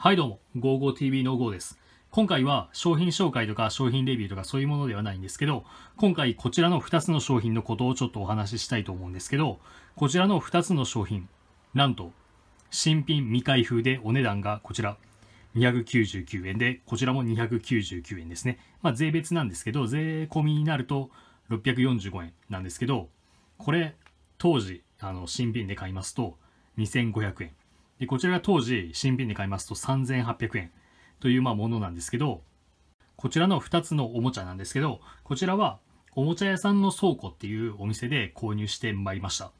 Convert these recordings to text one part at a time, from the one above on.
はいどうも、55TV の GO です。今回は商品紹介とか商品レビューとかそういうものではないんですけど、今回こちらの2つの商品のことをちょっとお話ししたいと思うんですけど、こちらの2つの商品、なんと新品未開封でお値段がこちら299円で、こちらも299円ですね。まあ税別なんですけど、税込みになると645円なんですけど、これ当時あの新品で買いますと2500円。で、こちらが当時新品で買いますと3800円というまものなんですけど、こちらの2つのおもちゃなんですけど、こちらはおもちゃ屋さんの倉庫っていうお店で購入してまいりました。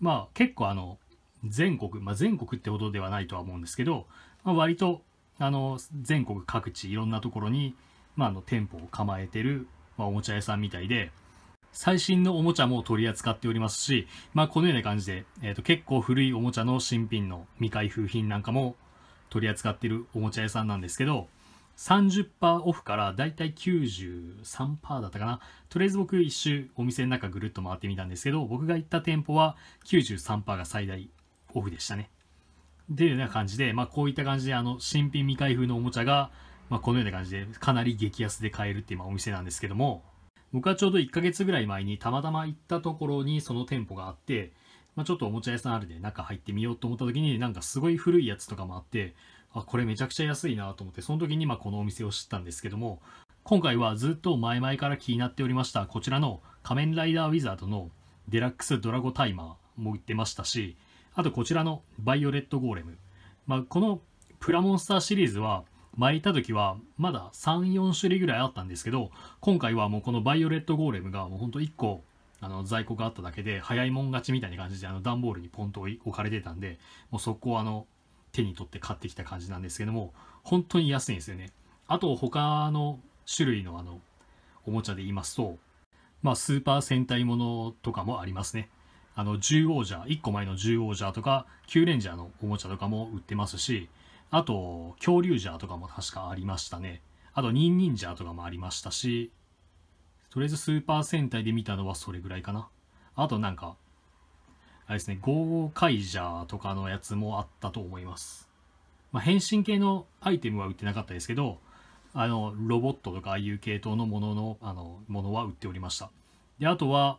まあ結構あの、全国、まあ、全国ってほどではないとは思うんですけど、まあ、割とあの全国各地いろんなところに、まあ、あの店舗を構えてる、まあ、おもちゃ屋さんみたいで、最新のおもちゃも取り扱っておりますし、まあ、このような感じで、えー、と結構古いおもちゃの新品の未開封品なんかも取り扱ってるおもちゃ屋さんなんですけど、30%オフからだいたい93%だったかな。とりあえず僕一周お店の中ぐるっと回ってみたんですけど、僕が行った店舗は93%が最大オフでしたね。で、ような感じで、まあこういった感じであの新品未開封のおもちゃが、まあこのような感じでかなり激安で買えるっていうお店なんですけども、僕はちょうど1ヶ月ぐらい前にたまたま行ったところにその店舗があって、まあ、ちょっとおもちゃ屋さんあるで中入ってみようと思った時になんかすごい古いやつとかもあって、あ、これめちゃくちゃ安いなと思って、その時にまこのお店を知ったんですけども、今回はずっと前々から気になっておりました、こちらの仮面ライダーウィザードのデラックスドラゴタイマーも売ってましたし、あとこちらのバイオレットゴーレム。まあ、このプラモンスターシリーズは前いった時はまだ34種類ぐらいあったんですけど今回はもうこのバイオレットゴーレムがもうほんと1個あの在庫があっただけで早いもん勝ちみたいな感じであの段ボールにポンと置かれてたんでもう速攻あの手に取って買ってきた感じなんですけども本当に安いんですよねあと他の種類のあのおもちゃで言いますとまあスーパー戦隊ものとかもありますねあの10王者1個前の10王者とか9レンジャーのおもちゃとかも売ってますしあと、恐竜ジャーとかも確かありましたね。あと、ニンニンジャーとかもありましたし、とりあえずスーパー戦隊で見たのはそれぐらいかな。あとなんか、あれですね、ゴーカイジャーとかのやつもあったと思います。まあ、変身系のアイテムは売ってなかったですけど、あの、ロボットとかああいう系統のものの、あの、ものは売っておりました。で、あとは、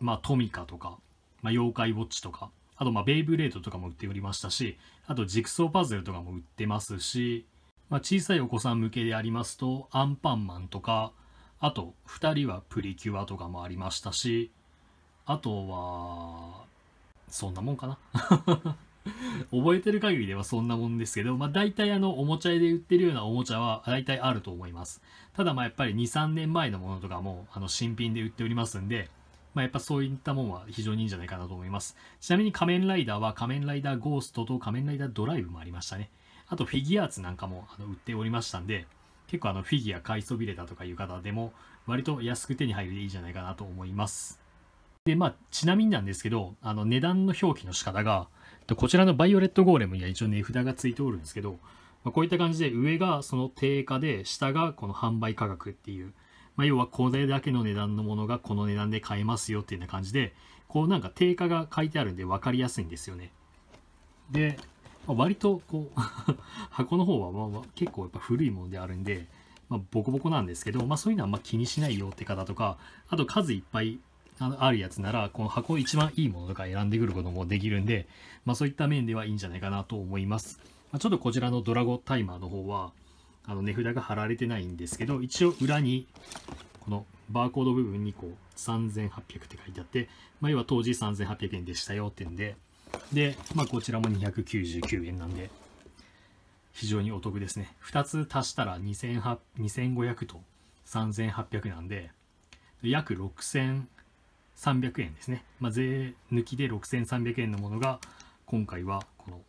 まあ、トミカとか、まあ、妖怪ウォッチとか、あと、まベイブレードとかも売っておりましたし、あと、ジクソーパズルとかも売ってますし、まあ、小さいお子さん向けでありますと、アンパンマンとか、あと、2人はプリキュアとかもありましたし、あとは、そんなもんかな 覚えてる限りではそんなもんですけど、まあ、大体あのおもちゃ屋で売ってるようなおもちゃは大体あると思います。ただまあやっぱり2、3年前のものとかもあの新品で売っておりますんで、まあ、やっぱそういったもんは非常にいいんじゃないかなと思います。ちなみに仮面ライダーは仮面ライダーゴーストと仮面ライダードライブもありましたね。あとフィギュアーツなんかもあの売っておりましたんで、結構あのフィギュア買いそびれたとかいう方でも割と安く手に入るでいいんじゃないかなと思います。で、まあ、ちなみになんですけど、あの値段の表記の仕方が、こちらのバイオレットゴーレムには一応値札がついておるんですけど、まあ、こういった感じで上がその定価で、下がこの販売価格っていう、まあ、要はこれだけの値段のものがこの値段で買えますよっていうような感じで、こうなんか定価が書いてあるんで分かりやすいんですよね。で、まあ、割とこう箱 の方はまあ結構やっぱ古いものであるんで、まあ、ボコボコなんですけど、まあ、そういうのはあんま気にしないよって方とか、あと数いっぱいあるやつなら、この箱一番いいものとか選んでくることもできるんで、まあ、そういった面ではいいんじゃないかなと思います。まちょっとこちらのドラゴタイマーの方は、あの値札が貼られてないんですけど、一応裏にこのバーコード部分にこう3800って書いてあって、まあ、要は当時3800円でしたよってんで、で、まあ、こちらも299円なんで、非常にお得ですね。2つ足したら2500と3800なんで、約6300円ですね。まあ、税抜きで6300円のものが、今回はこの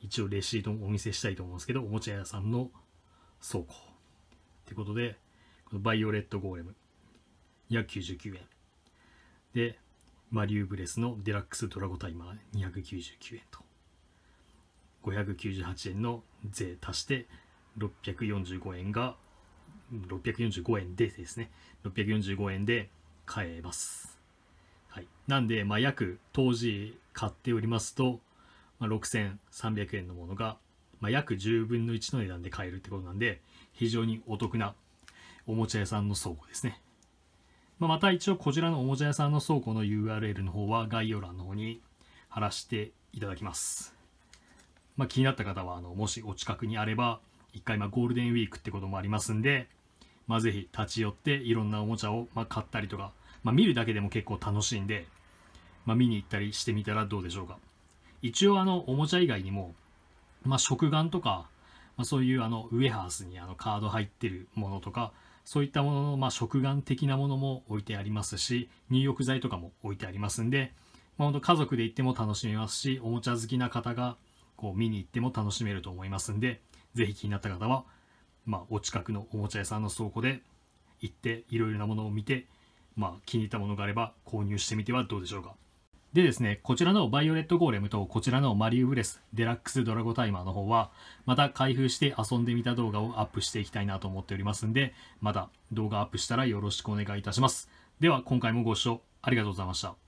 一応レシートもお見せしたいと思うんですけど、おもちゃ屋さんの倉庫。ってことで、このバイオレットゴーレム、約99円。で、マリューブレスのデラックスドラゴタイマー299円と。598円の税足して645円が645円でですね645円で買えます、はい、なんで、まあ、約当時買っておりますとまあ、6300円のものが、まあ、約10分の1の値段で買えるってことなんで、非常にお得なおもちゃ屋さんの倉庫ですね。まあ、また一応こちらのおもちゃ屋さんの倉庫の URL の方は概要欄の方に貼らせていただきます。まあ、気になった方はあのもしお近くにあれば一回まあゴールデンウィークってこともありますんで、まあ、ぜひ立ち寄っていろんなおもちゃをまあ買ったりとか、まあ、見るだけでも結構楽しいんで、まあ、見に行ったりしてみたらどうでしょうか。一応あのおもちゃ以外にも、まあ、食玩とか、まあ、そういうあのウエハースにあのカード入ってるものとかそういったものの、まあ、食玩的なものも置いてありますし入浴剤とかも置いてありますんで、まあ、本当家族で行っても楽しめますしおもちゃ好きな方がこう見に行っても楽しめると思いますんで是非気になった方は、まあ、お近くのおもちゃ屋さんの倉庫で行っていろいろなものを見て、まあ、気に入ったものがあれば購入してみてはどうでしょうか。でですね、こちらのバイオレットゴーレムとこちらのマリウブレスデラックスドラゴタイマーの方は、また開封して遊んでみた動画をアップしていきたいなと思っておりますんで、また動画アップしたらよろしくお願いいたします。では今回もご視聴ありがとうございました。